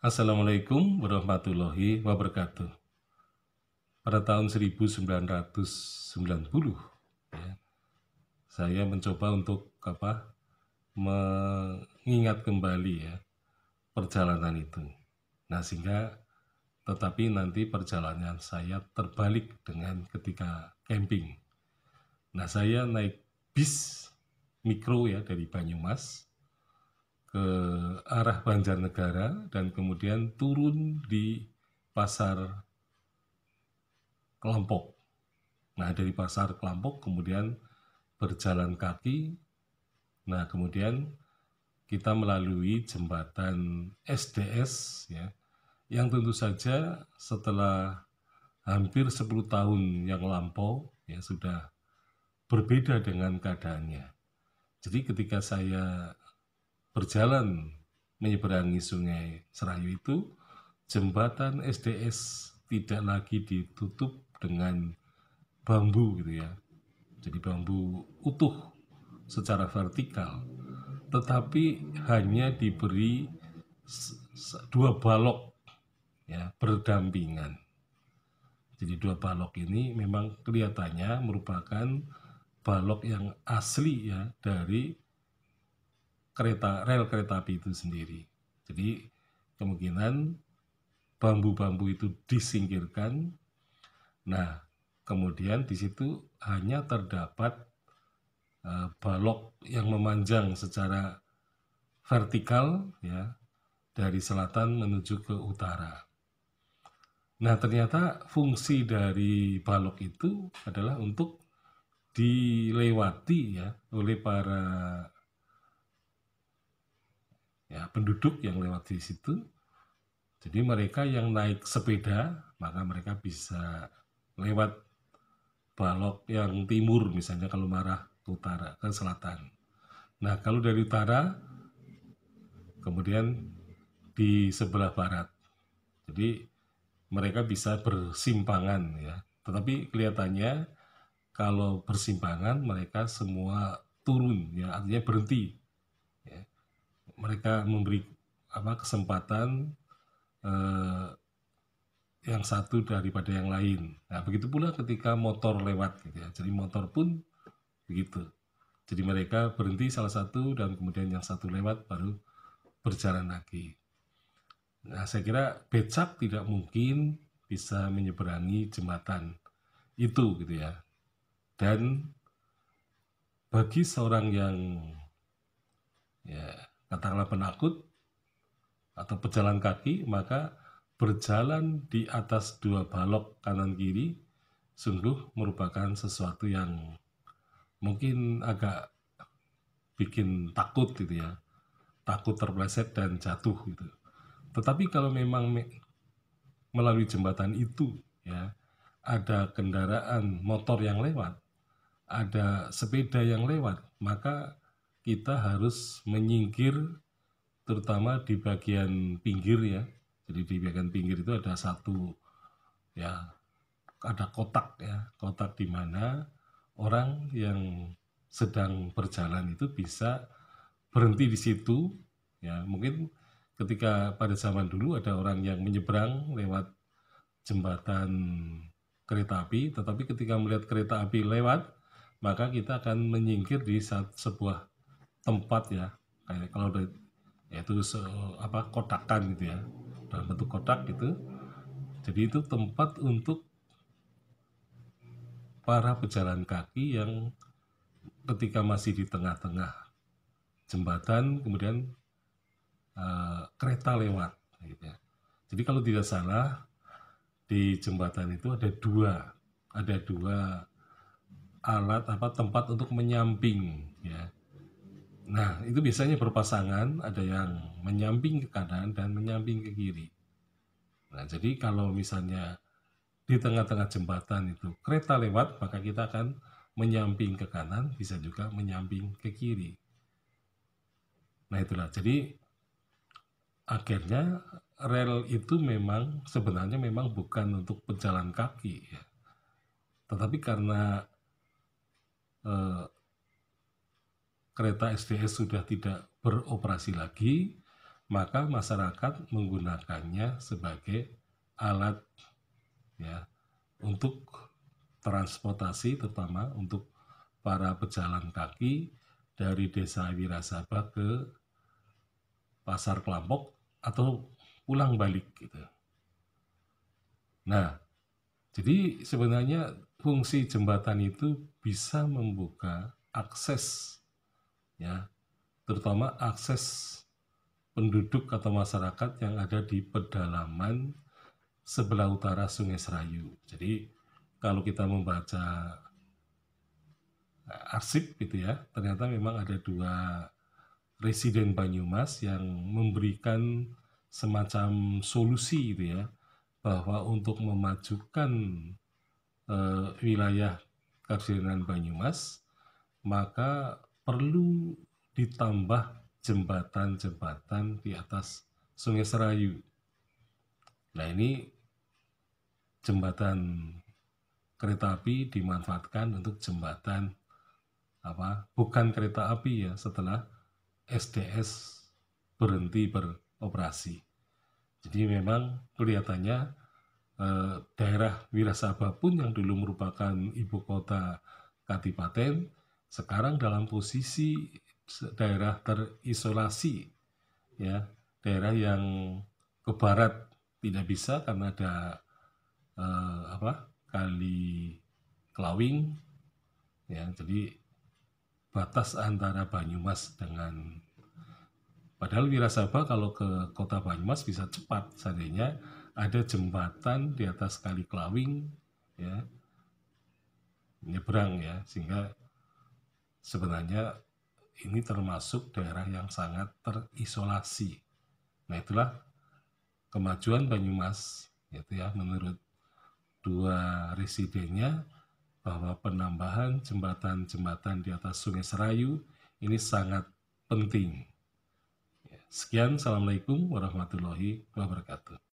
Assalamualaikum warahmatullahi wabarakatuh. Pada tahun 1990, ya, saya mencoba untuk apa mengingat kembali ya perjalanan itu. Nah sehingga tetapi nanti perjalanan saya terbalik dengan ketika camping. Nah saya naik bis mikro ya dari Banyumas ke arah Banjarnegara dan kemudian turun di pasar Kelompok. Nah, dari pasar Kelompok kemudian berjalan kaki. Nah, kemudian kita melalui jembatan SDS ya. Yang tentu saja setelah hampir 10 tahun yang lampau ya sudah berbeda dengan keadaannya. Jadi ketika saya berjalan menyeberangi sungai Serayu itu, jembatan SDS tidak lagi ditutup dengan bambu gitu ya. Jadi bambu utuh secara vertikal, tetapi hanya diberi dua balok ya berdampingan. Jadi dua balok ini memang kelihatannya merupakan balok yang asli ya dari kereta rel kereta api itu sendiri. Jadi kemungkinan bambu-bambu itu disingkirkan. Nah, kemudian di situ hanya terdapat uh, balok yang memanjang secara vertikal ya dari selatan menuju ke utara. Nah, ternyata fungsi dari balok itu adalah untuk dilewati ya oleh para ya penduduk yang lewat di situ. Jadi mereka yang naik sepeda maka mereka bisa lewat balok yang timur misalnya kalau marah ke utara ke selatan. Nah kalau dari utara kemudian di sebelah barat. Jadi mereka bisa bersimpangan ya. Tetapi kelihatannya kalau bersimpangan mereka semua turun ya artinya berhenti mereka memberi apa kesempatan eh, yang satu daripada yang lain. Nah, begitu pula ketika motor lewat gitu ya. Jadi motor pun begitu. Jadi mereka berhenti salah satu dan kemudian yang satu lewat baru berjalan lagi. Nah, saya kira becak tidak mungkin bisa menyeberangi jembatan itu gitu ya. Dan bagi seorang yang katakanlah penakut atau pejalan kaki, maka berjalan di atas dua balok kanan kiri sungguh merupakan sesuatu yang mungkin agak bikin takut gitu ya takut terpleset dan jatuh gitu tetapi kalau memang me melalui jembatan itu ya ada kendaraan motor yang lewat ada sepeda yang lewat maka kita harus menyingkir terutama di bagian pinggir ya. Jadi di bagian pinggir itu ada satu ya ada kotak ya, kotak di mana orang yang sedang berjalan itu bisa berhenti di situ ya. Mungkin ketika pada zaman dulu ada orang yang menyeberang lewat jembatan kereta api, tetapi ketika melihat kereta api lewat, maka kita akan menyingkir di saat sebuah tempat ya kayak kalau udah yaitu se, apa kotakan gitu ya dalam bentuk kotak gitu jadi itu tempat untuk para pejalan kaki yang ketika masih di tengah-tengah jembatan kemudian uh, kereta lewat gitu ya. jadi kalau tidak salah di jembatan itu ada dua ada dua alat apa tempat untuk menyamping ya Nah, itu biasanya berpasangan, ada yang menyamping ke kanan dan menyamping ke kiri. Nah, jadi kalau misalnya di tengah-tengah jembatan itu kereta lewat, maka kita akan menyamping ke kanan, bisa juga menyamping ke kiri. Nah, itulah. Jadi akhirnya rel itu memang sebenarnya memang bukan untuk pejalan kaki ya. Tetapi karena eh, kereta sds sudah tidak beroperasi lagi, maka masyarakat menggunakannya sebagai alat ya untuk transportasi terutama untuk para pejalan kaki dari desa Wirasaba ke pasar Kelampok atau pulang balik gitu. Nah, jadi sebenarnya fungsi jembatan itu bisa membuka akses ya terutama akses penduduk atau masyarakat yang ada di pedalaman sebelah utara Sungai Serayu. Jadi kalau kita membaca e, arsip gitu ya, ternyata memang ada dua residen Banyumas yang memberikan semacam solusi gitu ya bahwa untuk memajukan e, wilayah Kabupaten Banyumas maka perlu ditambah jembatan-jembatan di atas Sungai Serayu. Nah ini jembatan kereta api dimanfaatkan untuk jembatan apa bukan kereta api ya setelah SDS berhenti beroperasi. Jadi memang kelihatannya eh, daerah Wirasaba pun yang dulu merupakan ibu kota Kadipaten sekarang dalam posisi daerah terisolasi ya daerah yang ke barat tidak bisa karena ada eh, apa kali Kelawing ya jadi batas antara Banyumas dengan padahal Wirasaba kalau ke kota Banyumas bisa cepat seandainya ada jembatan di atas kali Kelawing ya nyebrang ya sehingga sebenarnya ini termasuk daerah yang sangat terisolasi. Nah itulah kemajuan Banyumas, yaitu ya menurut dua residennya bahwa penambahan jembatan-jembatan di atas Sungai Serayu ini sangat penting. Sekian, Assalamualaikum warahmatullahi wabarakatuh.